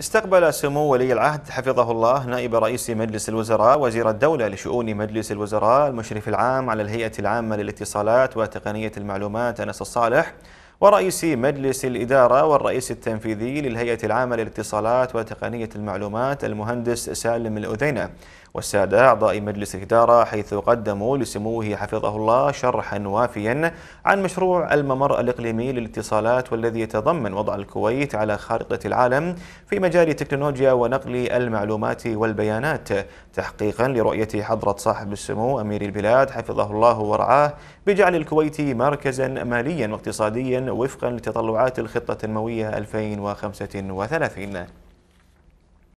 استقبل سمو ولي العهد حفظه الله نائب رئيس مجلس الوزراء وزير الدولة لشؤون مجلس الوزراء المشرف العام على الهيئة العامة للاتصالات وتقنية المعلومات أنس الصالح ورئيس مجلس الإدارة والرئيس التنفيذي للهيئة العامة للاتصالات وتقنية المعلومات المهندس سالم الأذينة والسادة أعضاء مجلس الإدارة حيث قدموا لسموه حفظه الله شرحا وافيا عن مشروع الممر الإقليمي للاتصالات والذي يتضمن وضع الكويت على خارطة العالم في مجال التكنولوجيا ونقل المعلومات والبيانات تحقيقا لرؤية حضرة صاحب السمو أمير البلاد حفظه الله ورعاه بجعل الكويت مركزا ماليا واقتصاديا وفقا لتطلعات الخطة التنموية 2035